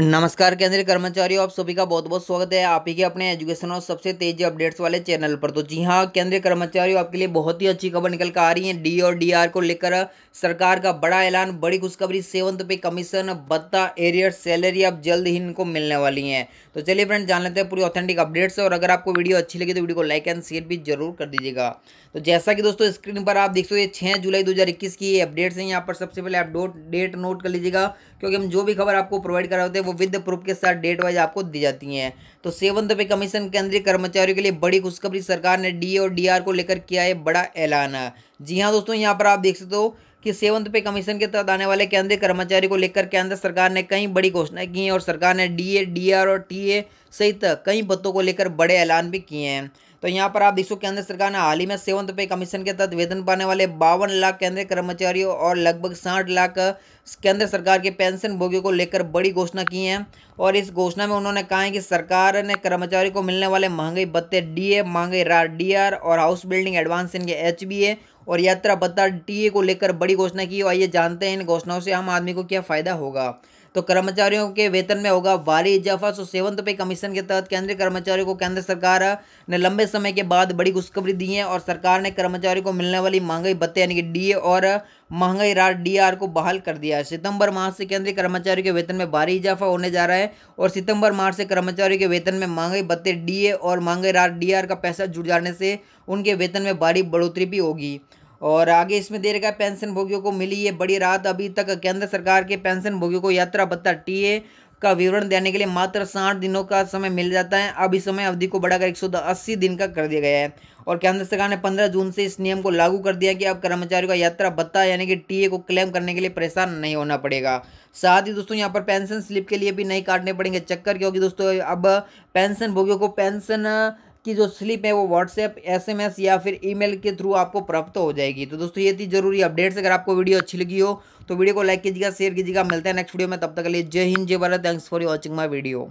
नमस्कार केंद्रीय कर्मचारियों आप सभी का बहुत बहुत स्वागत है आप ही के अपने एजुकेशन और सबसे तेजी अपडेट्स वाले चैनल पर तो जी हाँ केंद्रीय कर्मचारियों आपके लिए बहुत ही अच्छी खबर निकल कर आ रही है डी और डीआर को लेकर सरकार का बड़ा ऐलान बड़ी खुशखबरी सेवंत पे कमीशन बत्ता एरियर सैलरी अब जल्द ही इनको मिलने वाली है तो चलिए फ्रेंड जान लेते हैं पूरी ऑथेंटिक अपडेट्स और अगर आपको वीडियो अच्छी लगी तो वीडियो को लाइक एंड शेयर भी जरूर कर दीजिएगा तो जैसा कि दोस्तों स्क्रीन पर आप देख सकते हैं छः जुलाई दो की अपडेट्स हैं यहाँ पर सबसे पहले आप डेट नोट कर लीजिएगा क्योंकि हम जो भी खबर आपको प्रोवाइड कराते हैं वो विद प्रूफ के साथ डेट वाइज आपको दी जाती हैं तो सेवंथ पे कमीशन केंद्रीय कर्मचारियों के लिए बड़ी खुशखबरी सरकार ने डी और डी को लेकर किया है बड़ा ऐलान जी हाँ दोस्तों यहाँ पर आप देख सकते हो कि सेवन पे कमीशन के तहत आने वाले केंद्रीय कर्मचारी को लेकर केंद्र सरकार ने कई बड़ी घोषणाएं की हैं और सरकार ने डी ए और टी सहित कई पत्तों को लेकर बड़े ऐलान भी किए हैं तो यहाँ पर आप देख केंद्र सरकार ने हाल ही में सेवन पे कमीशन के तहत वेतन पाने वाले बावन लाख केंद्रीय कर्मचारियों और लगभग साठ लाख केंद्र सरकार के पेंशन भोगियों को लेकर बड़ी घोषणा की है और इस घोषणा में उन्होंने कहा है कि सरकार ने कर्मचारियों को मिलने वाले महंगाई भत्ते डीए महंगाई राहत डीआर और हाउस बिल्डिंग एडवांस इनके एच और यात्रा भत्ता टीए को लेकर बड़ी घोषणा की आइए जानते हैं इन घोषणाओं से आम आदमी को क्या फ़ायदा होगा तो कर्मचारियों के वेतन में होगा भारी इजाफा सो सेवन पे कमीशन के तहत केंद्रीय कर्मचारियों को केंद्र सरकार ने लंबे समय के बाद बड़ी खुशखबरी दी है और सरकार ने कर्मचारियों को मिलने वाली महंगाई भत्ते यानी कि डीए और महंगाई राह डीआर को बहाल कर दिया है सितंबर माह से केंद्रीय कर्मचारियों के वेतन में भारी इजाफा होने जा रहा है और सितंबर माह से कर्मचारियों के वेतन में महंगाई भत्ते डीए और महंगाई राह डीआर का पैसा जुड़ जाने से उनके वेतन में भारी बढ़ोतरी भी होगी और आगे इसमें दे रखा है पेंशन भोगियों को मिली है बड़ी राहत अभी तक केंद्र सरकार के पेंशन भोगियों को यात्रा भत्ता टी का विवरण देने के लिए मात्र साठ दिनों का समय मिल जाता है अब इस समय अवधि को बढ़ाकर अस्सी दिन का कर दिया गया है और केंद्र सरकार ने 15 जून से इस नियम को लागू कर दिया कि अब कर्मचारियों का यात्रा भत्ता यानी कि टीए को क्लेम करने के लिए परेशान नहीं होना पड़ेगा साथ ही दोस्तों यहाँ पर पेंशन स्लिप के लिए भी नहीं काटने पड़ेंगे चक्कर क्योंकि दोस्तों अब पेंशन भोगियों को पेंशन आपकी जो स्लिप है वो व्हाट्सएप एसएमएस या फिर ईमेल के थ्रू आपको प्राप्त हो जाएगी तो दोस्तों ये थी जरूरी अपडेट्स अगर आपको वीडियो अच्छी लगी हो तो वीडियो को लाइक कीजिएगा शेयर कीजिएगा मिलते हैं नेक्स्ट वीडियो में तब तक के लिए जय हिंद जय Bharat thanks for watching my video